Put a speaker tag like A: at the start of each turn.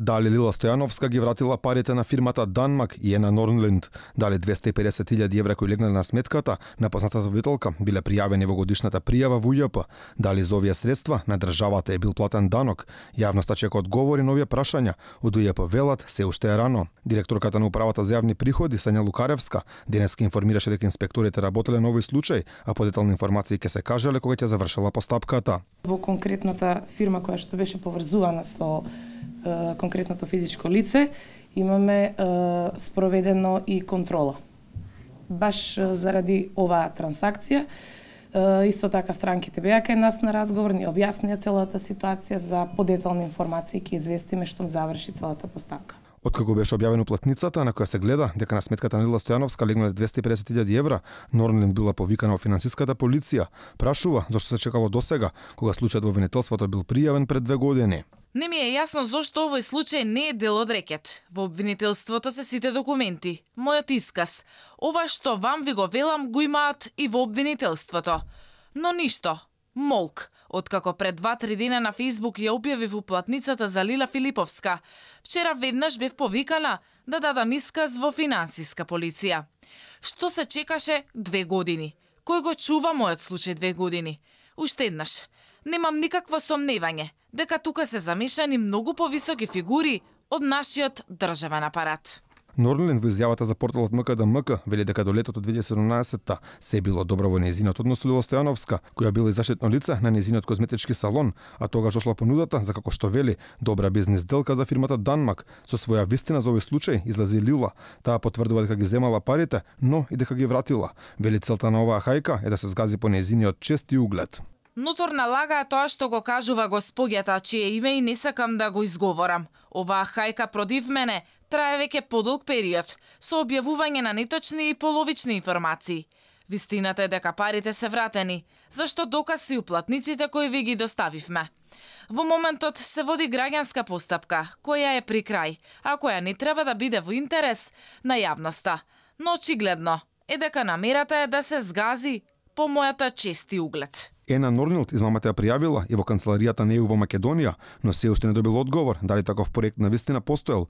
A: Дали Лила Стојановска ги вратила парите на фирмата Данмак и Ена Норнленд? Дали 250.000 евра кои легнале на сметката на познатата вителка биле пријавени во годишната пријава во УЈП? Дали за овие средства на државата е бил платен данок? Јавноста чека одговори на овие прашања. Од УЈП велат се уште е рано. Директорката на управата за јавни приходи Сања Лукаревска денес ке информираше дека инспекторите работеле на овој случај, а подетални информации ќе се кажале кога ќе завршила постапката.
B: Во конкретната фирма која што беше поврзувана со конкретното физичко лице, имаме спроведено и контрола. Баш заради оваа трансакција, исто така странките беа кај нас на разговор, ни објаснија целата ситуација за подетални информации ќе известиме штом заврши целата поставка.
A: Откако беше објавена платницата на која се гледа дека на сметката на Лила Стојановска легнале 250.000 евра, Норнлин била повикана во финансиската полиција, прашува зошто се чекало досега, кога случајот во венетелството бил пријавен пред две години.
C: Не ми е јасно зошто овој случај не е дел од рекет. Во обвинителството се сите документи, мојот исказ. Ова што вам ви го велам го имаат и во обвинителството. Но ништо, молк. Откако пред два-три дена на Фейсбук ја објавив уплатницата за Лила Филиповска, вчера веднаш бев повикана да дадам исказ во финансиска полиција. Што се чекаше две години? Кој го чува мојот случај две години? Уште еднаш, немам никакво сомневање дека тука се замешани многу повисоки фигури од нашиот државен апарат.
A: Норлин во изјавата за порталот МКДМК вели дека до летото 2017-та се било добро во незинот однос Лила Стојановска, која била и заштитно лице на незинот козметички салон, а тогаш дошла понудата за како што вели добра бизнес делка за фирмата Данмак. Со своја вистина за овој случај излази Лила. Таа потврдува дека ги земала парите, но и дека ги вратила. Вели целта на оваа хајка е да се згази по незиниот чест и углед.
C: Ноторна лага е тоа што го кажува госпоѓата, чие име и не сакам да го изговорам. Оваа хајка продив мене трае веќе подолг период, со објавување на неточни и половични информации. Вистината е дека парите се вратени, зашто доказ си уплатниците кои ви ги доставивме. Во моментот се води граѓанска постапка, која е при крај, а која не треба да биде во интерес на јавноста. Но очигледно е дека намерата е да се згази по мојата чести углед.
A: Ена Норнилд измамата ја пријавила и во канцеларијата на ЕУ во Македонија, но се уште не добил одговор дали таков проект на вистина постоел,